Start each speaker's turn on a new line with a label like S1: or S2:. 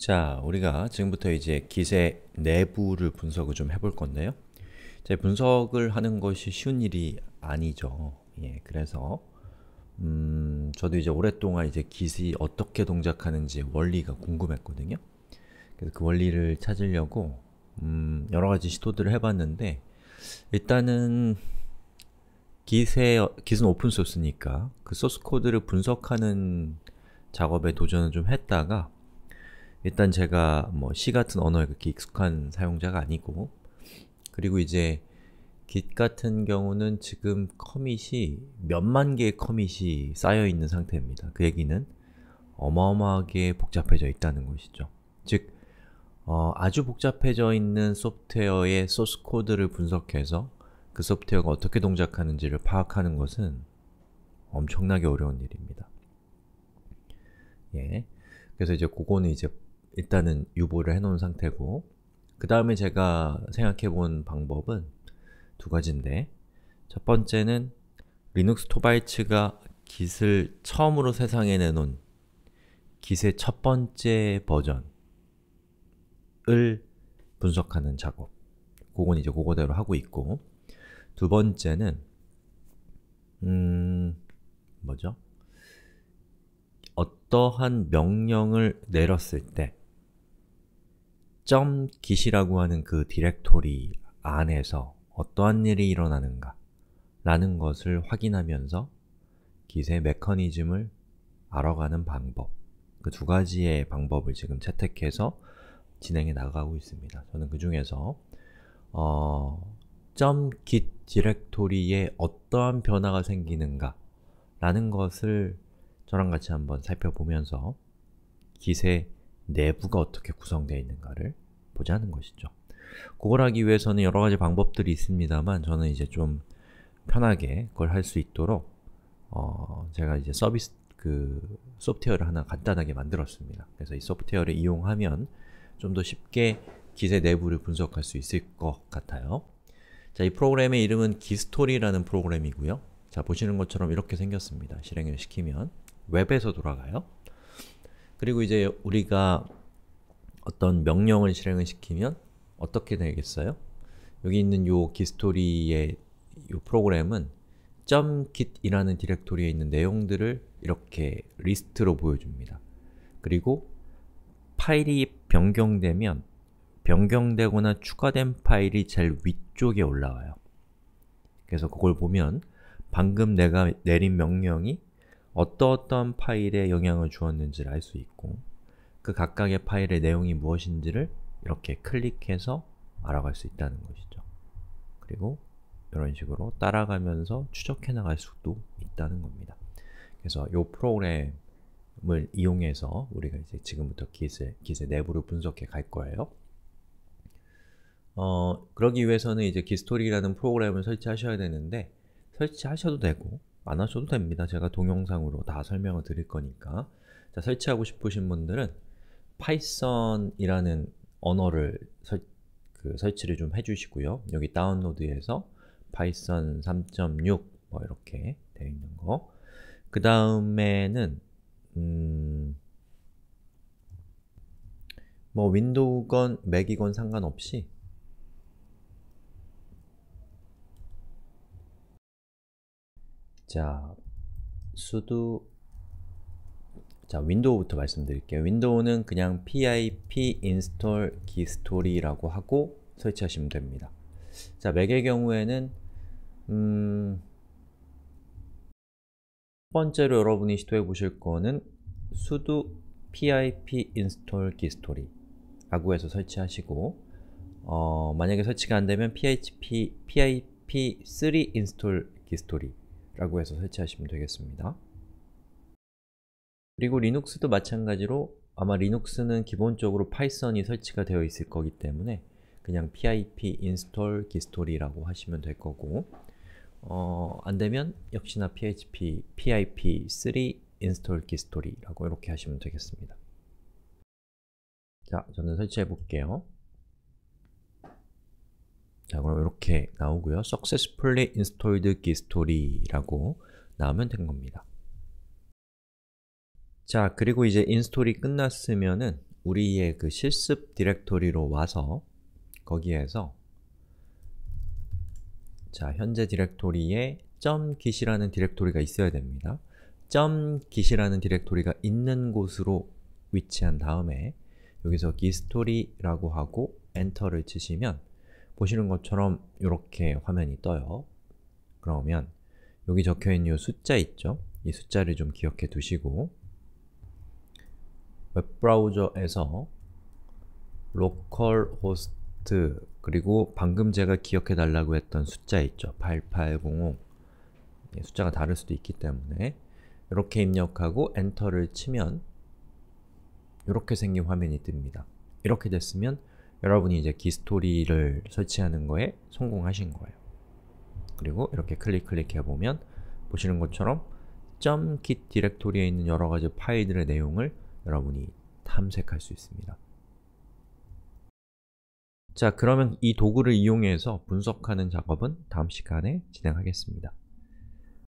S1: 자, 우리가 지금부터 이제 기세 내부를 분석을 좀 해볼 건데요. 제 분석을 하는 것이 쉬운 일이 아니죠. 예, 그래서 음, 저도 이제 오랫동안 이제 기세 어떻게 동작하는지 원리가 궁금했거든요. 그래서 그 원리를 찾으려고 음, 여러 가지 시도들을 해봤는데 일단은 기세 기은 오픈 소스니까 그 소스 코드를 분석하는 작업에 도전을 좀 했다가 일단 제가 뭐 C 같은 언어에 그렇게 익숙한 사용자가 아니고 그리고 이제 git 같은 경우는 지금 커밋이 몇만 개의 커밋이 쌓여 있는 상태입니다. 그 얘기는 어마어마하게 복잡해져 있다는 것이죠. 즉, 어, 아주 복잡해져 있는 소프트웨어의 소스 코드를 분석해서 그 소프트웨어가 어떻게 동작하는지를 파악하는 것은 엄청나게 어려운 일입니다. 예. 그래서 이제 그거는 이제 일단은 유보를 해놓은 상태고 그 다음에 제가 생각해본 방법은 두 가지인데 첫 번째는 리눅스 토바이츠가 깃을 처음으로 세상에 내놓은 깃의 첫 번째 버전을 분석하는 작업 그건 이제 그거대로 하고 있고 두 번째는 음... 뭐죠? 어떠한 명령을 내렸을 때 .git이라고 하는 그 디렉토리 안에서 어떠한 일이 일어나는가 라는 것을 확인하면서 git의 메커니즘을 알아가는 방법 그 두 가지의 방법을 지금 채택해서 진행해 나가고 있습니다. 저는 그 중에서 어, .git 디렉토리에 어떠한 변화가 생기는가 라는 것을 저랑 같이 한번 살펴보면서 git의 내부가 어떻게 구성되어 있는가를 보자는 것이죠. 그걸 하기 위해서는 여러 가지 방법들이 있습니다만 저는 이제 좀 편하게 그걸 할 수 있도록 어 제가 이제 서비스 그 소프트웨어를 하나 간단하게 만들었습니다. 그래서 이 소프트웨어를 이용하면 좀 더 쉽게 기세 내부를 분석할 수 있을 것 같아요. 자, 이 프로그램의 이름은 기스토리라는 프로그램이고요. 자, 보시는 것처럼 이렇게 생겼습니다. 실행을 시키면 웹에서 돌아가요. 그리고 이제 우리가 어떤 명령을 실행을 시키면 어떻게 되겠어요? 여기 있는 요 기스토리의 요 프로그램은 .git이라는 디렉토리에 있는 내용들을 이렇게 리스트로 보여줍니다. 그리고 파일이 변경되면 변경되거나 추가된 파일이 제일 위쪽에 올라와요. 그래서 그걸 보면 방금 내가 내린 명령이 어떠어떠 파일에 영향을 주었는지를 알 수 있고 그 각각의 파일의 내용이 무엇인지를 이렇게 클릭해서 알아갈 수 있다는 것이죠. 그리고 이런 식으로 따라가면서 추적해 나갈 수도 있다는 겁니다. 그래서 이 프로그램을 이용해서 우리가 이제 지금부터 기세, 깃의 내부를 분석해 갈 거예요. 어, 그러기 위해서는 이제 기스토리라는 프로그램을 설치하셔야 되는데 설치하셔도 되고 안 하셔도 됩니다. 제가 동영상으로 다 설명을 드릴 거니까 자, 설치하고 싶으신 분들은 파이썬이라는 언어를 설, 그 설치를 좀 해주시고요. 여기 다운로드에서 파이썬 3.6 뭐 이렇게 되어 있는 거. 그 다음에는 음, 뭐 윈도우건 맥이건 상관없이 자, sudo 자, 윈도우부터 말씀드릴게요. 윈도우는 그냥 pip install k e story라고 하고 설치하시면 됩니다. 자, 맥의 경우에는 음... 첫 번째로 여러분이 시도해 보실 거는 sudo pip install k e story 라고 해서 설치하시고 어, 만약에 설치가 안되면 php pip3 install k e story 라고 해서 설치하시면 되겠습니다. 그리고 리눅스도 마찬가지로 아마 리눅스는 기본적으로 파이썬이 설치가 되어 있을 거기 때문에 그냥 pip install gstory라고 하시면 될 거고 어, 안되면 역시나 php pip3 install gstory라고 이렇게 하시면 되겠습니다. 자, 저는 설치해 볼게요. 자 그럼 이렇게 나오고요. successfully installed g i story라고 나오면 된 겁니다. 자 그리고 이제 인스톨이 끝났으면은 우리의 그 실습 디렉토리로 와서 거기에서 자 현재 디렉토리에 .git이라는 디렉토리가 있어야 됩니다. .git이라는 디렉토리가 있는 곳으로 위치한 다음에 여기서 gitstory라고 하고 엔터를 치시면 보시는 것처럼 이렇게 화면이 떠요. 그러면 여기 적혀있는 이 숫자 있죠? 이 숫자를 좀 기억해 두시고 웹브라우저에서 localhost 그리고 방금 제가 기억해 달라고 했던 숫자 있죠? 8805 예, 숫자가 다를 수도 있기 때문에 이렇게 입력하고 엔터를 치면 이렇게 생긴 화면이 뜹니다. 이렇게 됐으면 여러분이 이제 기스토리를 설치하는 거에 성공하신 거예요. 그리고 이렇게 클릭 클릭해보면 보시는 것처럼 .git 디렉토리에 있는 여러가지 파일들의 내용을 여러분이 탐색할 수 있습니다. 자, 그러면 이 도구를 이용해서 분석하는 작업은 다음 시간에 진행하겠습니다.